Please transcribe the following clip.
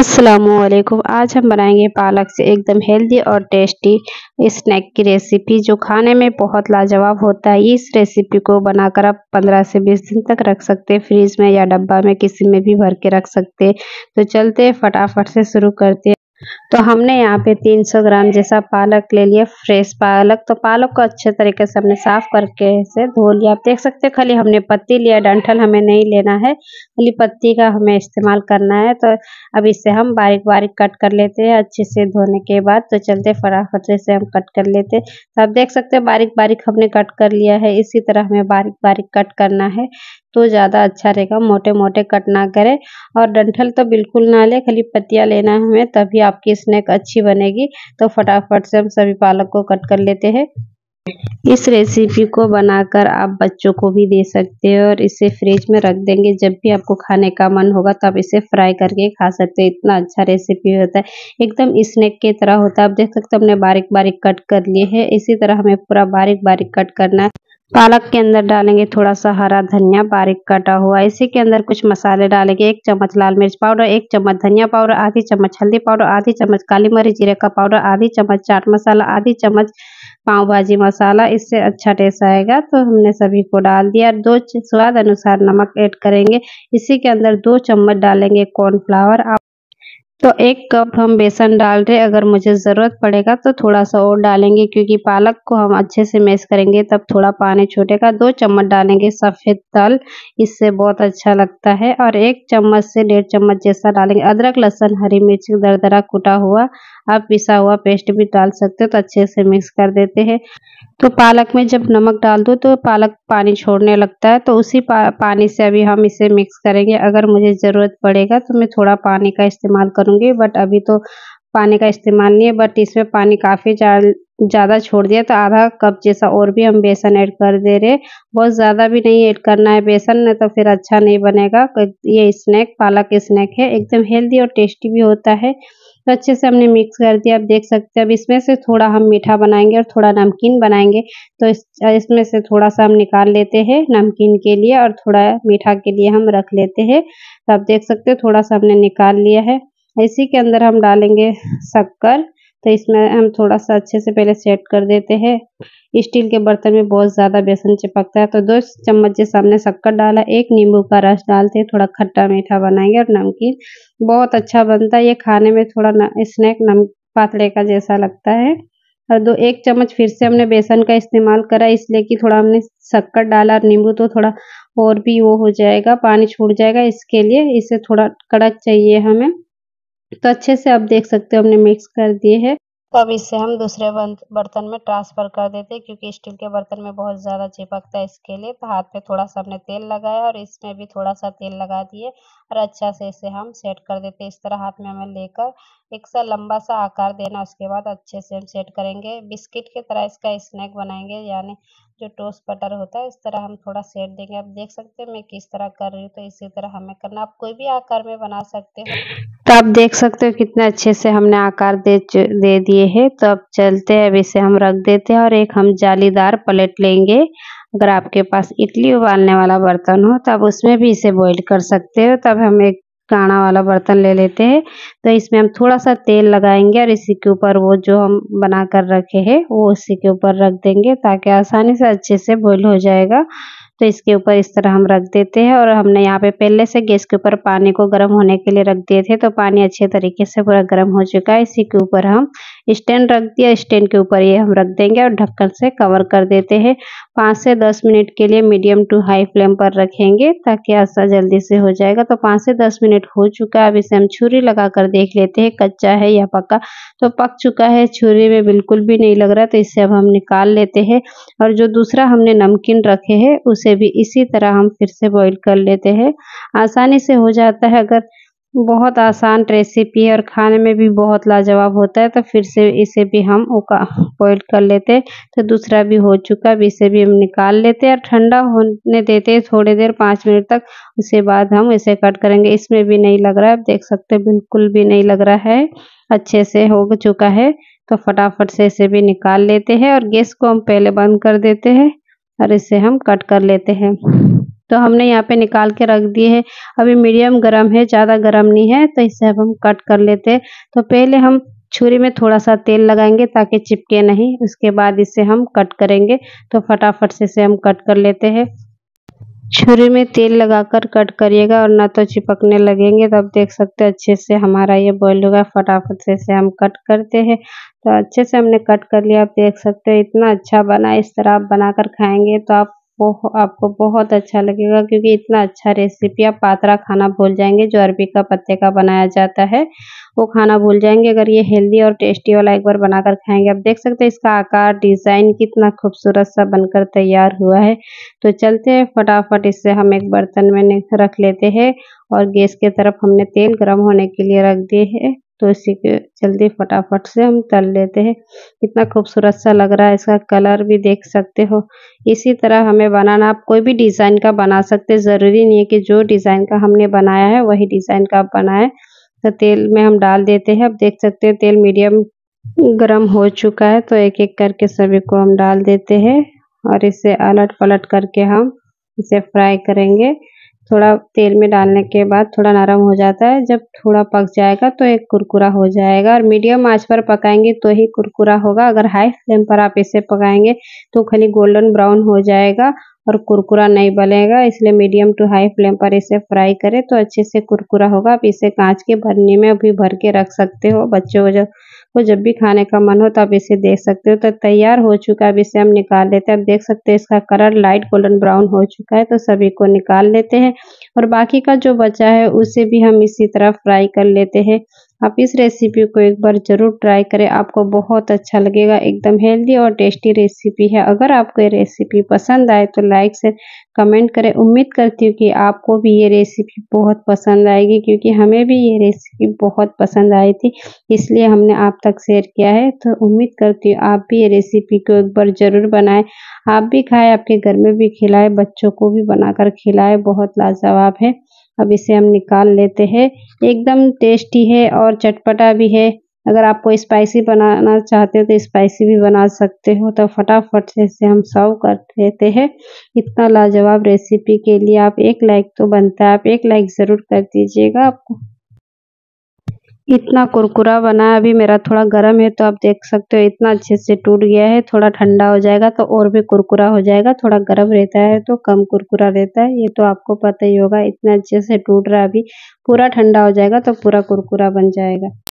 असलकुम आज हम बनाएंगे पालक से एकदम हेल्दी और टेस्टी स्नैक की रेसिपी जो खाने में बहुत लाजवाब होता है इस रेसिपी को बनाकर आप 15 से 20 दिन तक रख सकते हैं फ्रीज में या डब्बा में किसी में भी भर के रख सकते हैं तो चलते फटाफट से शुरू करते हैं तो हमने यहाँ पे 300 ग्राम जैसा पालक ले लिया फ्रेश पालक तो पालक को अच्छे तरीके से हमने साफ करके से धो लिया आप देख सकते हैं खाली हमने पत्ती लिया डंठल हमें नहीं लेना है खाली पत्ती का हमें इस्तेमाल करना है तो अब इसे हम बारीक बारीक कट कर लेते हैं अच्छे से धोने के बाद तो चलते फटाफट से हम कट कर लेते हैं तो आप देख सकते हैं बारीक बारीक हमने कट कर लिया है इसी तरह हमें बारीक बारीक कट करना है तो ज़्यादा अच्छा रहेगा मोटे मोटे कट ना करें और डंठल तो बिल्कुल ना ले खाली पत्तियाँ लेना है हमें तभी आपकी स्नैक अच्छी बनेगी तो फटाफट से हम सभी पालक को कट कर लेते हैं इस रेसिपी को बनाकर आप बच्चों को भी दे सकते हैं और इसे फ्रिज में रख देंगे जब भी आपको खाने का मन होगा तो आप इसे फ्राई करके खा सकते हैं इतना अच्छा रेसिपी होता है एकदम स्नैक की तरह होता है आप देख सकते हो हमने बारीक बारीक कट कर लिए है इसी तरह हमें पूरा बारीक बारीक कट करना है पालक के अंदर डालेंगे थोड़ा सा हरा धनिया बारीक कटा हुआ इसी के अंदर कुछ मसाले डालेंगे एक चम्मच लाल मिर्च पाउडर एक चम्मच धनिया पाउडर आधी चम्मच हल्दी पाउडर आधी चम्मच काली मरीच जीरे का पाउडर आधी चम्मच चाट मसाला आधी चम्मच पाव भाजी मसाला इससे अच्छा टेस्ट आएगा तो हमने सभी को डाल दिया दो स्वाद अनुसार नमक ऐड करेंगे इसी के अंदर दो चम्मच डालेंगे कॉर्नफ्लावर तो एक कप हम बेसन डाल रहे अगर मुझे ज़रूरत पड़ेगा तो थोड़ा सा और डालेंगे क्योंकि पालक को हम अच्छे से मैश करेंगे तब थोड़ा पानी छूटेगा दो चम्मच डालेंगे सफ़ेद दाल इससे बहुत अच्छा लगता है और एक चम्मच से डेढ़ चम्मच जैसा डालेंगे अदरक लहसुन हरी मिर्च दरदरा कुटा हुआ आप पिसा हुआ पेस्ट भी डाल सकते हो तो अच्छे से मिक्स कर देते हैं तो पालक में जब नमक डाल दो तो पालक पानी छोड़ने लगता है तो उसी पा, पानी से अभी हम इसे मिक्स करेंगे अगर मुझे ज़रूरत पड़ेगा तो मैं थोड़ा पानी का इस्तेमाल करूँगी बट अभी तो पानी का इस्तेमाल नहीं है बट इसमें पानी काफ़ी ज़्यादा छोड़ दिया तो आधा कप जैसा और भी हम बेसन ऐड कर दे रहे बहुत ज़्यादा भी नहीं ऐड करना है बेसन नहीं तो फिर अच्छा नहीं बनेगा तो ये स्नैक पालक स्नैक है एकदम हेल्दी और टेस्टी भी होता है तो अच्छे से हमने मिक्स कर दिया आप देख सकते हैं अब इसमें से थोड़ा हम मीठा बनाएंगे और थोड़ा नमकीन बनाएंगे तो इस इसमें से थोड़ा सा हम निकाल लेते हैं नमकीन के लिए और थोड़ा मीठा के लिए हम रख लेते हैं तो आप देख सकते हैं थोड़ा सा हमने निकाल लिया है इसी के अंदर हम डालेंगे शक्कर तो इसमें हम थोड़ा सा अच्छे से पहले सेट कर देते हैं स्टील के बर्तन में बहुत ज्यादा बेसन चिपकता है तो दो चम्मच जैसे हमने शक्कर डाला एक नींबू का रस डालते हैं थोड़ा खट्टा मीठा बनाएंगे और नमकीन बहुत अच्छा बनता है ये खाने में थोड़ा स्नैक नम पातले का जैसा लगता है और दो एक चम्मच फिर से हमने बेसन का इस्तेमाल करा इसलिए कि थोड़ा हमने शक्कर डाला और नींबू तो थोड़ा और भी वो हो जाएगा पानी छूट जाएगा इसके लिए इसे थोड़ा कड़क चाहिए हमें तो अच्छे से आप देख सकते हो हमने मिक्स कर दिए है तो अब इसे हम दूसरे बर्तन में ट्रांसफ़र कर देते हैं क्योंकि स्टील के बर्तन में बहुत ज़्यादा चिपकता है इसके लिए तो हाथ पे थोड़ा सा हमने तेल लगाया और इसमें भी थोड़ा सा तेल लगा दिए और अच्छा से इसे हम सेट कर देते हैं इस तरह हाथ में हमें लेकर एक सा लंबा सा आकार देना उसके बाद अच्छे से हम सेट करेंगे बिस्किट की तरह इसका स्नैक बनाएंगे यानी जो टोस्ट बटर होता है इस तरह हम थोड़ा सेट देंगे आप देख सकते हैं मैं किस तरह कर रही हूँ तो इसी तरह हमें करना आप कोई भी आकार में बना सकते हो तो आप देख सकते हो कितने अच्छे से हमने आकार दे दे दिए है तो अब चलते हैं अब इसे हम रख देते हैं और एक हम जालीदार प्लेट लेंगे अगर आपके पास इडली उबालने वाला बर्तन हो तो आप उसमें भी इसे बॉईल कर सकते हो तब हम एक काढ़ा वाला बर्तन ले लेते हैं तो इसमें हम थोड़ा सा तेल लगाएंगे और इसी के ऊपर वो जो हम बना कर रखे हैं वो उसी के ऊपर रख देंगे ताकि आसानी से अच्छे से बॉईल हो जाएगा तो इसके ऊपर इस तरह हम रख देते हैं और हमने यहाँ पे पहले से गैस के ऊपर पानी को गर्म होने के लिए रख दिए थे तो पानी अच्छे तरीके से पूरा गर्म हो चुका है इसी के ऊपर हम स्टैंड रख दिया स्टैंड के ऊपर ये हम रख देंगे और ढक्कन से कवर कर देते हैं पाँच से दस मिनट के लिए मीडियम टू हाई फ्लेम पर रखेंगे ताकि आसा जल्दी से हो जाएगा तो पाँच से दस मिनट हो चुका है अब इसे हम छुरी लगा कर देख लेते हैं कच्चा है या पक्का तो पक चुका है छुरी में बिल्कुल भी नहीं लग रहा तो इसे अब हम निकाल लेते हैं और जो दूसरा हमने नमकीन रखे है उसे उसे भी इसी तरह हम फिर से बॉईल कर लेते हैं आसानी से हो जाता है अगर बहुत आसान रेसिपी है और खाने में भी बहुत लाजवाब होता है तो फिर से इसे भी हम बॉईल कर लेते हैं तो दूसरा भी हो चुका है इसे भी हम निकाल लेते हैं और ठंडा होने देते हैं थोड़ी देर पाँच मिनट तक उसके बाद हम इसे कट करेंगे इसमें भी नहीं लग रहा है आप देख सकते हैं बिल्कुल भी नहीं लग रहा है अच्छे से हो चुका है तो फटाफट से इसे भी निकाल लेते हैं और गैस को हम पहले बंद कर देते हैं और इसे हम कट कर लेते हैं तो हमने यहाँ पे निकाल के रख दिए है अभी मीडियम गरम है ज़्यादा गरम नहीं है तो इसे अब हम कट कर लेते हैं तो पहले हम छुरी में थोड़ा सा तेल लगाएंगे ताकि चिपके नहीं उसके बाद इसे हम कट करेंगे तो फटाफट से इसे हम कट कर लेते हैं छुरी में तेल लगाकर कट करिएगा और ना तो चिपकने लगेंगे तो आप देख सकते हैं अच्छे से हमारा ये बॉयल होगा फटाफट से इसे हम कट करते हैं तो अच्छे से हमने कट कर लिया आप देख सकते हैं इतना अच्छा बना इस तरह आप बनाकर खाएंगे तो आप बहु, आपको बहुत अच्छा लगेगा क्योंकि इतना अच्छा रेसिपी आप पात्रा खाना भूल जाएंगे जो अरबी का पत्ते का बनाया जाता है वो खाना भूल जाएंगे अगर ये हेल्दी और टेस्टी वाला एक बार बनाकर खाएंगे आप देख सकते हैं इसका आकार डिज़ाइन कितना खूबसूरत सा बनकर तैयार हुआ है तो चलते हैं फटाफट इसे हम एक बर्तन में रख लेते हैं और गैस के तरफ हमने तेल गर्म होने के लिए रख दिए है तो इसी के जल्दी फटाफट से हम तल लेते हैं कितना खूबसूरत सा लग रहा है इसका कलर भी देख सकते हो इसी तरह हमें बनाना आप कोई भी डिज़ाइन का बना सकते ज़रूरी नहीं है कि जो डिज़ाइन का हमने बनाया है वही डिज़ाइन का आप बनाएं तो तेल में हम डाल देते हैं अब देख सकते हैं तेल मीडियम गरम हो चुका है तो एक एक करके सभी को हम डाल देते हैं और इसे अलट पलट करके हम इसे फ्राई करेंगे थोड़ा तेल में डालने के बाद थोड़ा नरम हो जाता है जब थोड़ा पक जाएगा तो एक कुरकुरा हो जाएगा और मीडियम आंच पर पकाएंगे तो ही कुरकुरा होगा अगर हाई फ्लेम पर आप इसे पकाएंगे तो खाली गोल्डन ब्राउन हो जाएगा और कुरकुरा नहीं बनेगा इसलिए मीडियम टू हाई फ्लेम पर इसे फ्राई करें तो अच्छे से कुरकुरा होगा आप इसे कांच के भरने में भी भर के रख सकते हो बच्चों को जब जब भी खाने का मन हो तो आप इसे देख सकते हो तो तैयार हो चुका है अब इसे हम निकाल लेते हैं आप देख सकते हो इसका कलर लाइट गोल्डन ब्राउन हो चुका है तो सभी को निकाल लेते हैं और बाकी का जो बचा है उसे भी हम इसी तरह फ्राई कर लेते हैं आप इस रेसिपी को एक बार ज़रूर ट्राई करें आपको बहुत अच्छा लगेगा एकदम हेल्दी और टेस्टी रेसिपी है अगर आपको ये रेसिपी पसंद आए तो लाइक से कमेंट करें उम्मीद करती हूँ कि आपको भी ये रेसिपी बहुत पसंद आएगी क्योंकि हमें भी ये रेसिपी बहुत पसंद आई थी इसलिए हमने आप तक शेयर किया है तो उम्मीद करती हूँ आप भी ये रेसिपी को एक बार ज़रूर बनाएं आप भी खाएं आपके घर में भी खिलाएं बच्चों को भी बनाकर खिलाएं बहुत लाजवाब है अब इसे हम निकाल लेते हैं एकदम टेस्टी है और चटपटा भी है अगर आपको स्पाइसी बनाना चाहते हो तो स्पाइसी भी बना सकते हो तो फटाफट से इसे हम सर्व कर लेते हैं इतना लाजवाब रेसिपी के लिए आप एक लाइक तो बनता है आप एक लाइक ज़रूर कर दीजिएगा आपको इतना कुरकुरा बना है अभी मेरा थोड़ा गर्म है तो आप देख सकते हो इतना अच्छे से टूट गया है थोड़ा ठंडा हो जाएगा तो और भी कुरकुरा हो जाएगा थोड़ा गर्म रहता है तो कम कुरकुरा रहता है ये तो आपको पता ही होगा इतना अच्छे से टूट रहा है अभी पूरा ठंडा हो जाएगा तो पूरा कुरकुरा बन जाएगा